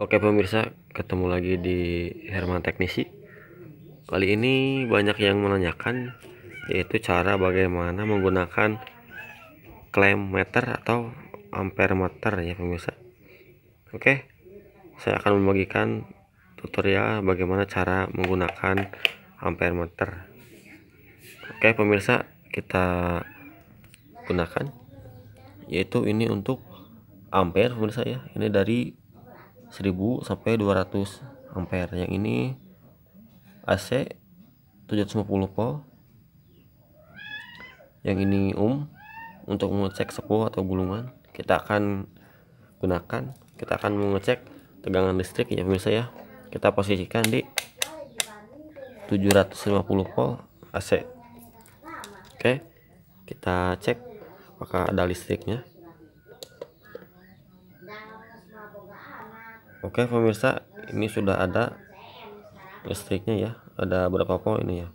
Oke pemirsa, ketemu lagi di Herman Teknisi. Kali ini banyak yang menanyakan yaitu cara bagaimana menggunakan klaim meter atau ampere meter ya pemirsa. Oke, saya akan membagikan tutorial bagaimana cara menggunakan ampere meter. Oke pemirsa, kita gunakan yaitu ini untuk ampere pemirsa ya. Ini dari 1000 sampai 200 ampere yang ini AC 750 volt yang ini ohm untuk mengecek sepuh atau gulungan kita akan gunakan kita akan mengecek tegangan listrik ya pemirsa ya kita posisikan di 750 volt AC oke kita cek apakah ada listriknya Oke pemirsa ini sudah ada listriknya ya ada berapa po ini ya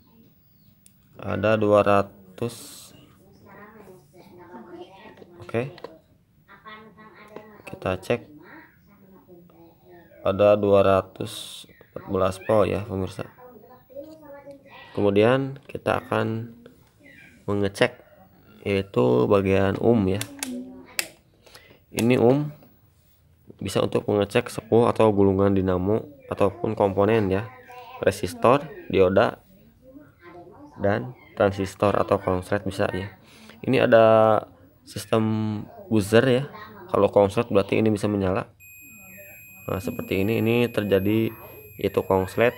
ada 200 oke kita cek ada 214 pol ya pemirsa kemudian kita akan mengecek yaitu bagian um ya ini um bisa untuk mengecek sepuh atau gulungan dinamo ataupun komponen ya resistor dioda dan transistor atau konslet bisa ya ini ada sistem buzzer ya kalau konslet berarti ini bisa menyala nah seperti ini ini terjadi itu konslet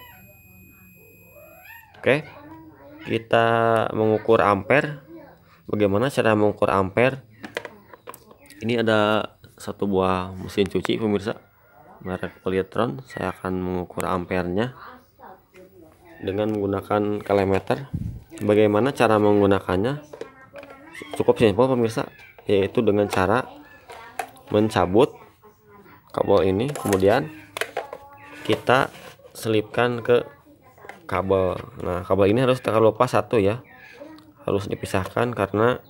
oke kita mengukur ampere bagaimana cara mengukur ampere ini ada satu buah mesin cuci pemirsa merek Polytron saya akan mengukur ampernya dengan menggunakan kalimeter bagaimana cara menggunakannya cukup simpel pemirsa yaitu dengan cara mencabut kabel ini kemudian kita selipkan ke kabel nah kabel ini harus terlepas satu ya harus dipisahkan karena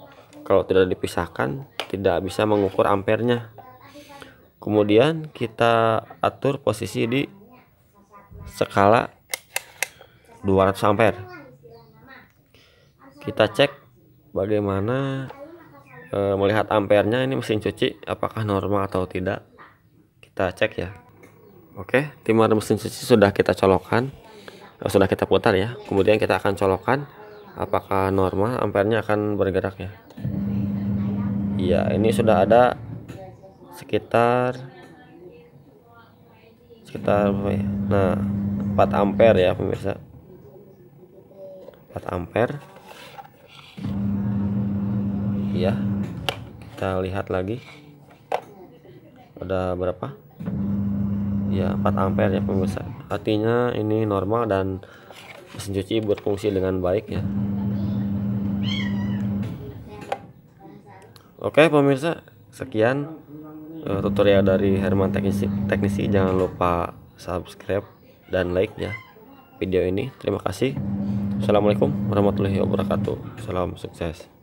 kalau tidak dipisahkan tidak bisa mengukur ampernya kemudian kita atur posisi di skala 200 ampere kita cek bagaimana e, melihat ampernya ini mesin cuci apakah normal atau tidak kita cek ya oke timar mesin cuci sudah kita colokan, eh, sudah kita putar ya kemudian kita akan colokan apakah normal ampernya akan bergerak ya iya ini sudah ada sekitar sekitar apa ya? nah 4 ampere ya pemirsa 4 ampere iya kita lihat lagi ada berapa ya 4 ampere ya pemirsa artinya ini normal dan mesin cuci berfungsi dengan baik ya Oke pemirsa, sekian uh, tutorial dari Herman Teknisi. Teknisi jangan lupa subscribe dan like ya video ini. Terima kasih. Assalamualaikum warahmatullahi wabarakatuh. Salam sukses.